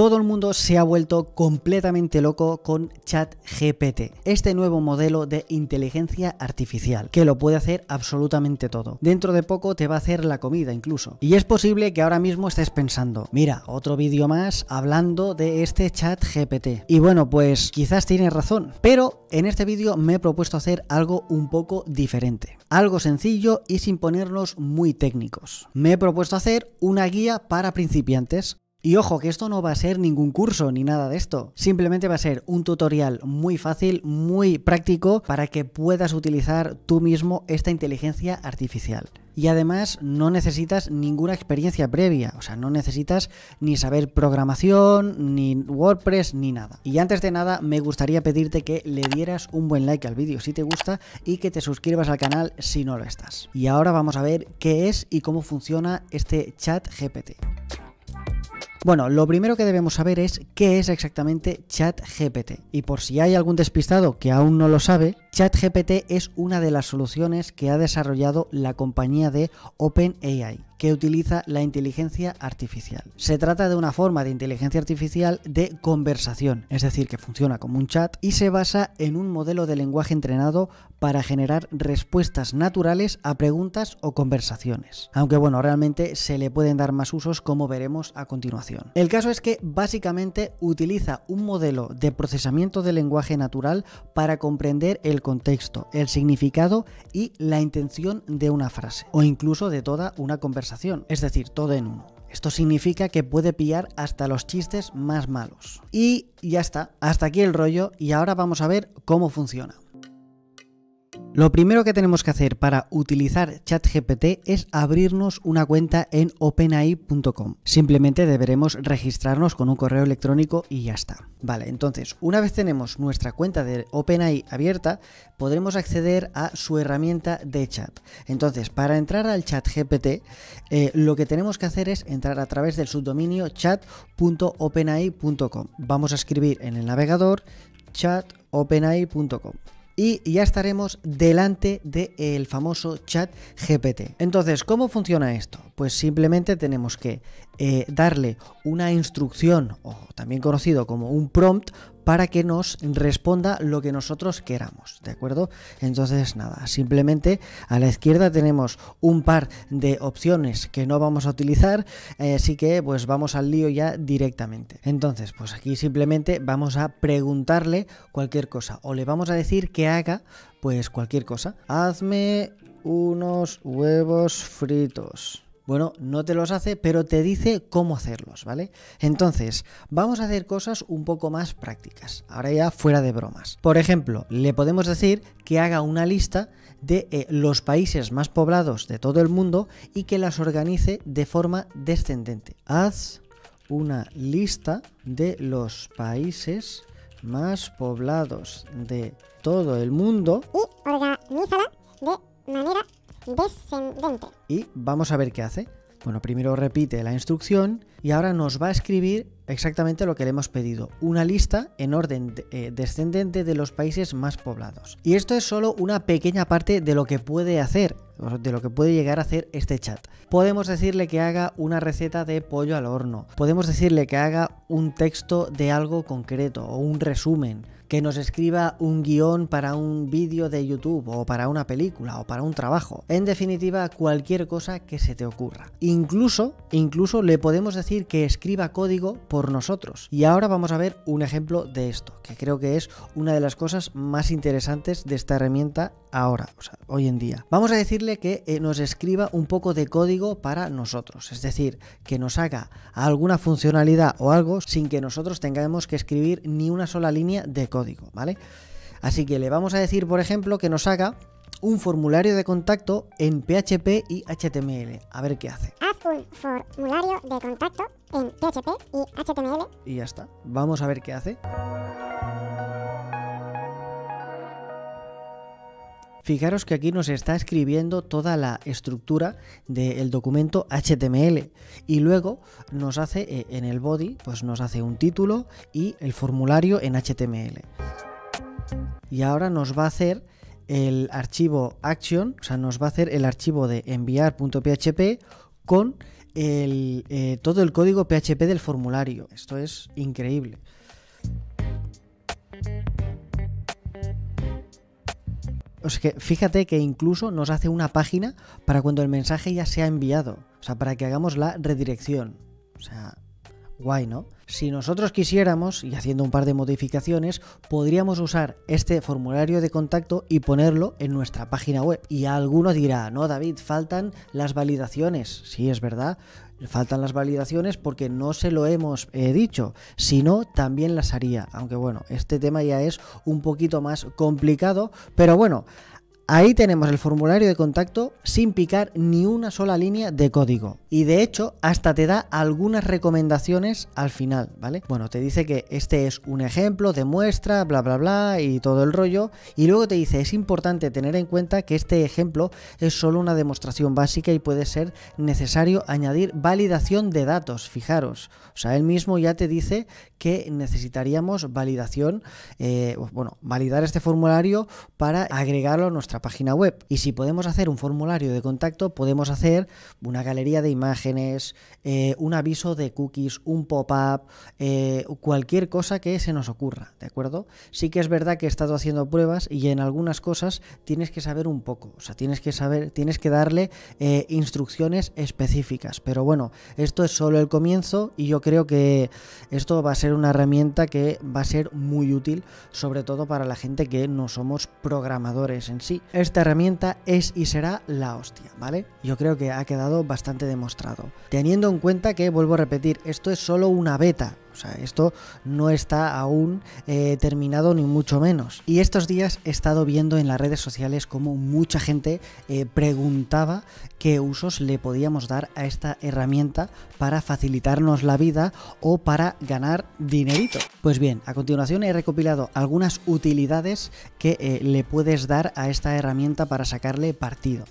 Todo el mundo se ha vuelto completamente loco con ChatGPT, este nuevo modelo de inteligencia artificial, que lo puede hacer absolutamente todo. Dentro de poco te va a hacer la comida incluso. Y es posible que ahora mismo estés pensando, mira, otro vídeo más hablando de este ChatGPT. Y bueno, pues quizás tienes razón, pero en este vídeo me he propuesto hacer algo un poco diferente, algo sencillo y sin ponernos muy técnicos. Me he propuesto hacer una guía para principiantes y ojo que esto no va a ser ningún curso ni nada de esto, simplemente va a ser un tutorial muy fácil, muy práctico para que puedas utilizar tú mismo esta inteligencia artificial. Y además no necesitas ninguna experiencia previa, o sea, no necesitas ni saber programación, ni WordPress, ni nada. Y antes de nada, me gustaría pedirte que le dieras un buen like al vídeo si te gusta y que te suscribas al canal si no lo estás. Y ahora vamos a ver qué es y cómo funciona este chat GPT. Bueno, lo primero que debemos saber es qué es exactamente ChatGPT. Y por si hay algún despistado que aún no lo sabe, ChatGPT es una de las soluciones que ha desarrollado la compañía de OpenAI que utiliza la inteligencia artificial. Se trata de una forma de inteligencia artificial de conversación, es decir, que funciona como un chat y se basa en un modelo de lenguaje entrenado para generar respuestas naturales a preguntas o conversaciones. Aunque bueno, realmente se le pueden dar más usos como veremos a continuación. El caso es que básicamente utiliza un modelo de procesamiento de lenguaje natural para comprender el contexto, el significado y la intención de una frase o incluso de toda una conversación es decir, todo en uno. Esto significa que puede pillar hasta los chistes más malos. Y ya está, hasta aquí el rollo y ahora vamos a ver cómo funciona. Lo primero que tenemos que hacer para utilizar ChatGPT es abrirnos una cuenta en openai.com. Simplemente deberemos registrarnos con un correo electrónico y ya está. Vale, entonces, una vez tenemos nuestra cuenta de OpenAI abierta, podremos acceder a su herramienta de chat. Entonces, para entrar al ChatGPT, eh, lo que tenemos que hacer es entrar a través del subdominio chat.openai.com. Vamos a escribir en el navegador chat.openai.com y ya estaremos delante del famoso chat GPT. Entonces, ¿cómo funciona esto? Pues simplemente tenemos que eh, darle una instrucción o también conocido como un prompt para que nos responda lo que nosotros queramos, ¿de acuerdo? Entonces, nada, simplemente a la izquierda tenemos un par de opciones que no vamos a utilizar, eh, así que pues vamos al lío ya directamente. Entonces, pues aquí simplemente vamos a preguntarle cualquier cosa o le vamos a decir que haga pues cualquier cosa. Hazme unos huevos fritos. Bueno, no te los hace, pero te dice cómo hacerlos, ¿vale? Entonces, vamos a hacer cosas un poco más prácticas, ahora ya fuera de bromas. Por ejemplo, le podemos decir que haga una lista de eh, los países más poblados de todo el mundo y que las organice de forma descendente. Haz una lista de los países más poblados de todo el mundo y organízala de manera descendente. Y vamos a ver qué hace. Bueno, primero repite la instrucción y ahora nos va a escribir exactamente lo que le hemos pedido, una lista en orden eh, descendente de los países más poblados. Y esto es solo una pequeña parte de lo que puede hacer, de lo que puede llegar a hacer este chat. Podemos decirle que haga una receta de pollo al horno, podemos decirle que haga un texto de algo concreto o un resumen, que nos escriba un guión para un vídeo de YouTube o para una película o para un trabajo. En definitiva, cualquier cosa que se te ocurra. Incluso, incluso le podemos decir que escriba código por nosotros. Y ahora vamos a ver un ejemplo de esto, que creo que es una de las cosas más interesantes de esta herramienta ahora, hoy en día. Vamos a decirle que eh, nos escriba un poco de código para nosotros, es decir, que nos haga alguna funcionalidad o algo sin que nosotros tengamos que escribir ni una sola línea de código, ¿vale? Así que le vamos a decir, por ejemplo, que nos haga un formulario de contacto en PHP y HTML, a ver qué hace un formulario de contacto en PHP y HTML. Y ya está. Vamos a ver qué hace. Fijaros que aquí nos está escribiendo toda la estructura del documento HTML y luego nos hace eh, en el body, pues nos hace un título y el formulario en HTML. Y ahora nos va a hacer el archivo action, o sea, nos va a hacer el archivo de enviar.php con eh, todo el código PHP del formulario. Esto es increíble. fíjate que incluso nos hace una página para cuando el mensaje ya sea enviado. O sea, para que hagamos la redirección. O sea, Guay, ¿no? Si nosotros quisiéramos, y haciendo un par de modificaciones, podríamos usar este formulario de contacto y ponerlo en nuestra página web. Y alguno dirá, no, David, faltan las validaciones. Sí, es verdad, faltan las validaciones porque no se lo hemos eh, dicho. Si no, también las haría. Aunque bueno, este tema ya es un poquito más complicado. Pero bueno, Ahí tenemos el formulario de contacto sin picar ni una sola línea de código. Y de hecho, hasta te da algunas recomendaciones al final, ¿vale? Bueno, te dice que este es un ejemplo de muestra, bla, bla, bla, y todo el rollo. Y luego te dice, es importante tener en cuenta que este ejemplo es solo una demostración básica y puede ser necesario añadir validación de datos, fijaros. O sea, él mismo ya te dice que necesitaríamos validación, eh, bueno, validar este formulario para agregarlo a nuestra página web. Y si podemos hacer un formulario de contacto, podemos hacer una galería de imágenes, eh, un aviso de cookies, un pop-up, eh, cualquier cosa que se nos ocurra, ¿de acuerdo? Sí que es verdad que he estado haciendo pruebas y en algunas cosas tienes que saber un poco, o sea, tienes que saber, tienes que darle eh, instrucciones específicas. Pero bueno, esto es solo el comienzo y yo creo que esto va a ser una herramienta que va a ser muy útil, sobre todo para la gente que no somos programadores en sí. Esta herramienta es y será la hostia, ¿vale? Yo creo que ha quedado bastante demostrado. Teniendo en cuenta que, vuelvo a repetir, esto es solo una beta, sea, esto no está aún eh, terminado ni mucho menos. Y estos días he estado viendo en las redes sociales cómo mucha gente eh, preguntaba qué usos le podíamos dar a esta herramienta para facilitarnos la vida o para ganar dinerito. Pues bien, a continuación he recopilado algunas utilidades que eh, le puedes dar a esta herramienta para sacarle partido.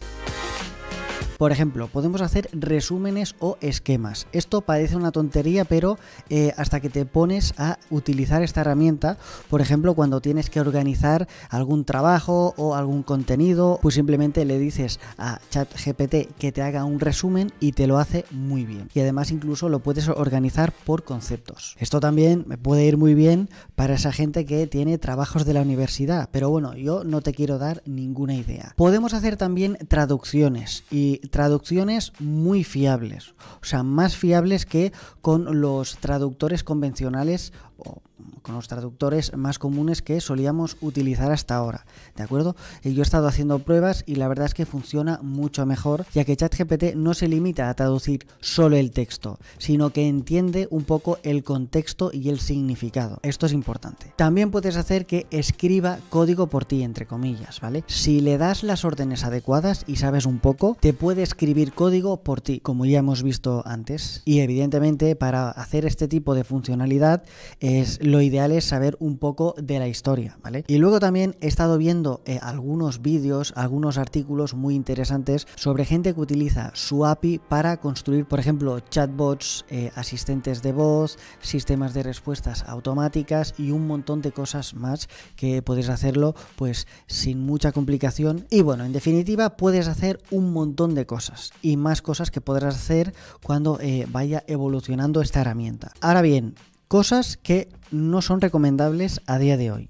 Por ejemplo, podemos hacer resúmenes o esquemas. Esto parece una tontería, pero eh, hasta que te pones a utilizar esta herramienta, por ejemplo, cuando tienes que organizar algún trabajo o algún contenido, pues simplemente le dices a ChatGPT que te haga un resumen y te lo hace muy bien. Y además incluso lo puedes organizar por conceptos. Esto también me puede ir muy bien para esa gente que tiene trabajos de la universidad, pero bueno, yo no te quiero dar ninguna idea. Podemos hacer también traducciones y traducciones muy fiables, o sea, más fiables que con los traductores convencionales o con los traductores más comunes que solíamos utilizar hasta ahora, ¿de acuerdo? Yo he estado haciendo pruebas y la verdad es que funciona mucho mejor, ya que ChatGPT no se limita a traducir solo el texto, sino que entiende un poco el contexto y el significado. Esto es importante. También puedes hacer que escriba código por ti, entre comillas, ¿vale? Si le das las órdenes adecuadas y sabes un poco, te puede escribir código por ti, como ya hemos visto antes. Y evidentemente para hacer este tipo de funcionalidad es lo ideal ideal es saber un poco de la historia, ¿vale? Y luego también he estado viendo eh, algunos vídeos, algunos artículos muy interesantes sobre gente que utiliza su API para construir, por ejemplo, chatbots, eh, asistentes de voz, sistemas de respuestas automáticas y un montón de cosas más que puedes hacerlo pues sin mucha complicación. Y bueno, en definitiva puedes hacer un montón de cosas y más cosas que podrás hacer cuando eh, vaya evolucionando esta herramienta. Ahora bien, cosas que no son recomendables a día de hoy.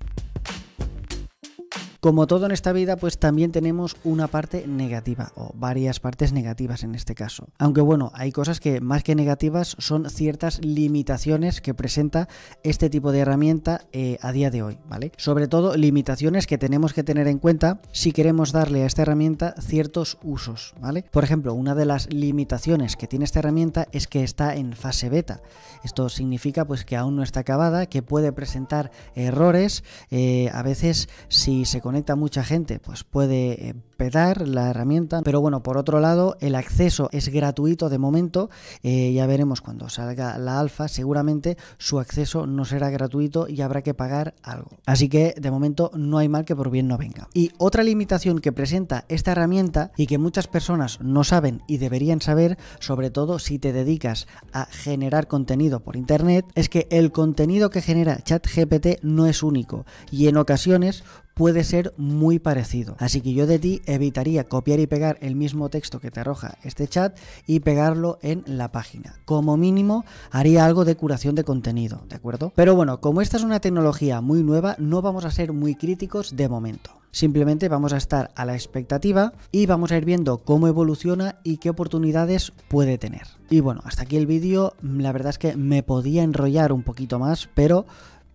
Como todo en esta vida, pues también tenemos una parte negativa, o varias partes negativas en este caso. Aunque bueno, hay cosas que más que negativas son ciertas limitaciones que presenta este tipo de herramienta eh, a día de hoy, ¿vale? Sobre todo limitaciones que tenemos que tener en cuenta si queremos darle a esta herramienta ciertos usos, ¿vale? Por ejemplo, una de las limitaciones que tiene esta herramienta es que está en fase beta. Esto significa pues que aún no está acabada, que puede presentar errores, eh, a veces si se conecta mucha gente, pues puede eh, la herramienta. Pero bueno, por otro lado, el acceso es gratuito de momento. Eh, ya veremos cuando salga la alfa. Seguramente su acceso no será gratuito y habrá que pagar algo. Así que de momento no hay mal que por bien no venga. Y otra limitación que presenta esta herramienta y que muchas personas no saben y deberían saber, sobre todo si te dedicas a generar contenido por internet, es que el contenido que genera ChatGPT no es único y en ocasiones puede ser muy parecido. Así que yo de ti evitaría copiar y pegar el mismo texto que te arroja este chat y pegarlo en la página. Como mínimo haría algo de curación de contenido, ¿de acuerdo? Pero bueno, como esta es una tecnología muy nueva, no vamos a ser muy críticos de momento. Simplemente vamos a estar a la expectativa y vamos a ir viendo cómo evoluciona y qué oportunidades puede tener. Y bueno, hasta aquí el vídeo. La verdad es que me podía enrollar un poquito más, pero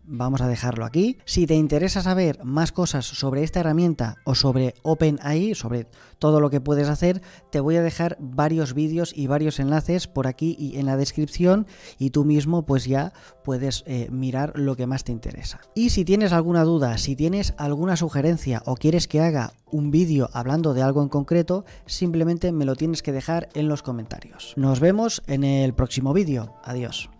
vamos a dejarlo aquí. Si te interesa saber más cosas sobre esta herramienta o sobre OpenAI, sobre todo lo que puedes hacer, te voy a dejar varios vídeos y varios enlaces por aquí y en la descripción y tú mismo pues ya puedes eh, mirar lo que más te interesa. Y si tienes alguna duda, si tienes alguna sugerencia o quieres que haga un vídeo hablando de algo en concreto, simplemente me lo tienes que dejar en los comentarios. Nos vemos en el próximo vídeo. Adiós.